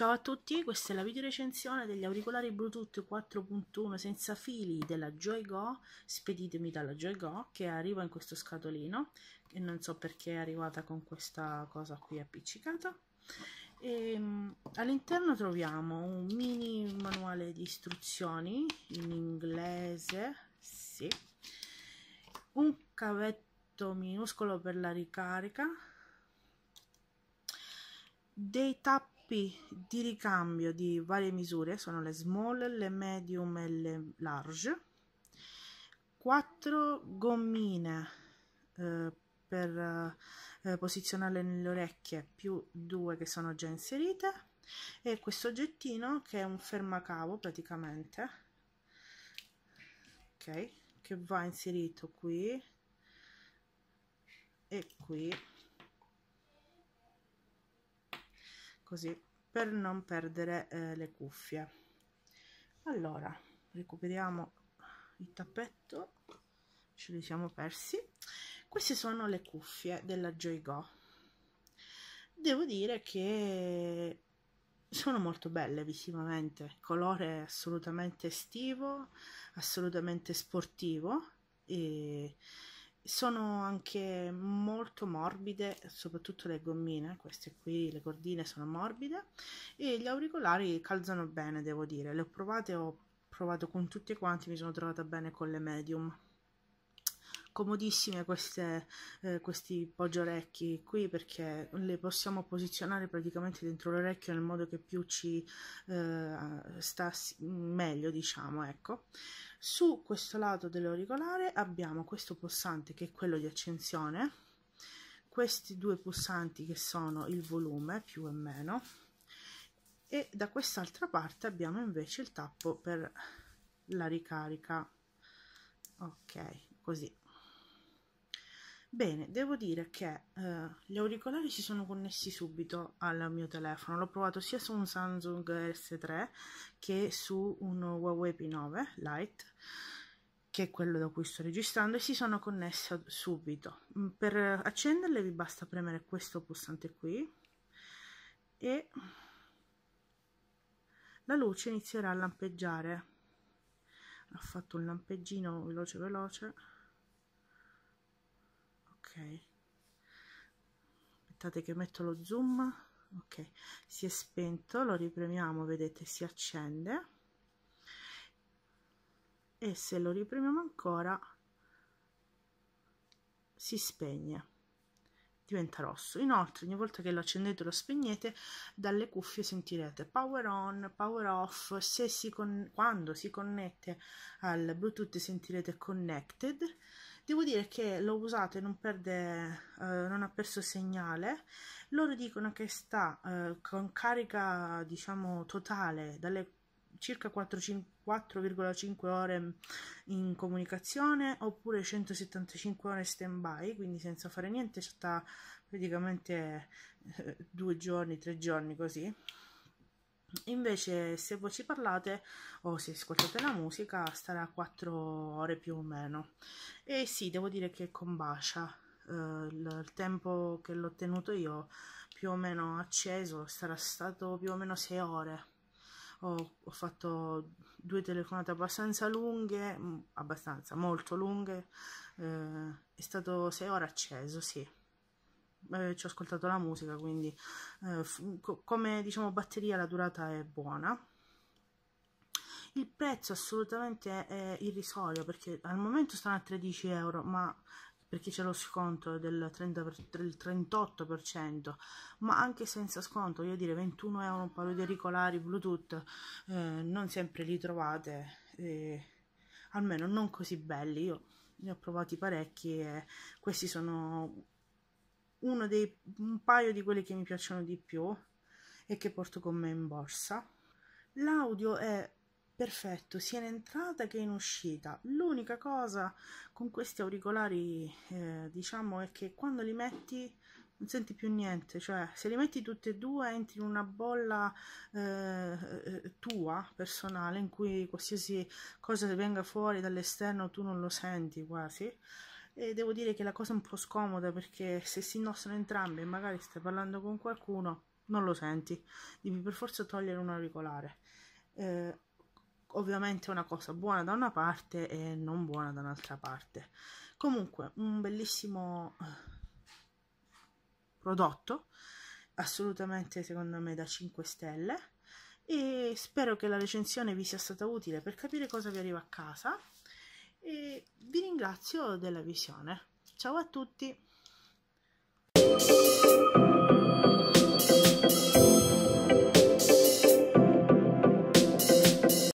Ciao a tutti, questa è la video recensione degli auricolari Bluetooth 4.1 senza fili della Joy-Go, speditemi dalla Joy-Go, che arriva in questo scatolino, e non so perché è arrivata con questa cosa qui appiccicata. Ehm, all'interno troviamo un mini manuale di istruzioni in inglese, sì, un cavetto minuscolo per la ricarica, dei tappi Tipi di ricambio di varie misure sono le small, le medium e le large. 4 gommine eh, per eh, posizionarle nelle orecchie più due che sono già inserite e questo oggettino che è un fermacavo praticamente ok che va inserito qui e qui così per non perdere eh, le cuffie allora recuperiamo il tappetto ce li siamo persi queste sono le cuffie della Joygo devo dire che sono molto belle visivamente colore assolutamente estivo assolutamente sportivo e sono anche molto morbide, soprattutto le gommine, queste qui, le cordine sono morbide e gli auricolari calzano bene, devo dire. Le ho provate, ho provato con tutti quanti, mi sono trovata bene con le medium comodissime queste, eh, questi poggiorecchi qui perché le possiamo posizionare praticamente dentro l'orecchio nel modo che più ci eh, sta meglio diciamo ecco su questo lato dell'auricolare abbiamo questo pulsante che è quello di accensione questi due pulsanti che sono il volume più e meno e da quest'altra parte abbiamo invece il tappo per la ricarica ok così Bene, devo dire che eh, gli auricolari si sono connessi subito al mio telefono. L'ho provato sia su un Samsung S3 che su un Huawei P9 Lite, che è quello da cui sto registrando, e si sono connessi subito. Mm, per accenderle vi basta premere questo pulsante qui e la luce inizierà a lampeggiare. Ha fatto un lampeggino veloce veloce ok aspettate che metto lo zoom ok si è spento lo ripremiamo vedete si accende e se lo ripremiamo ancora si spegne diventa rosso inoltre ogni volta che lo accendete o lo spegnete dalle cuffie sentirete power on power off se si con quando si connette al bluetooth sentirete connected devo dire che l'ho usato e non perde eh, non ha perso segnale loro dicono che sta eh, con carica diciamo totale dalle circa 4,5 ore in comunicazione oppure 175 ore stand by quindi senza fare niente sta praticamente eh, due giorni tre giorni così Invece se voi ci parlate o se ascoltate la musica starà 4 ore più o meno. E sì, devo dire che combacia. Uh, il, tempo che l'ho tenuto io più o meno acceso sarà stato più o meno 6 ore. Ho, ho fatto due telefonate abbastanza lunghe, abbastanza, molto lunghe. Uh, è stato 6 ore acceso, sì eh, ci ho ascoltato la musica, quindi eh, come diciamo batteria la durata è buona. Il prezzo assolutamente è irrisorio perché al momento stanno a 13 euro, ma perché c'è lo sconto del, 30, del 38%, ma anche senza sconto, voglio dire 21 euro un paio di auricolari Bluetooth, eh, non sempre li trovate, eh, almeno non così belli, io ne ho provati parecchi e questi sono uno dei un paio di quelli che mi piacciono di più e che porto con me in borsa. L'audio è perfetto sia in entrata che in uscita. L'unica cosa con questi auricolari, eh, diciamo, è che quando li metti non senti più niente, cioè se li metti tutti e due entri in una bolla eh, eh tua personale in cui qualsiasi cosa venga fuori dall'esterno tu non lo senti quasi e devo dire che la cosa è un po' scomoda perché se si indossano entrambe e magari stai parlando con qualcuno non lo senti, devi per forza togliere un auricolare. Eh, ovviamente è una cosa buona da una parte e non buona da un'altra parte. Comunque, un bellissimo eh, prodotto, assolutamente secondo me da 5 stelle e spero che la recensione vi sia stata utile per capire cosa vi arriva a casa e vi ringrazio della visione. Ciao a tutti!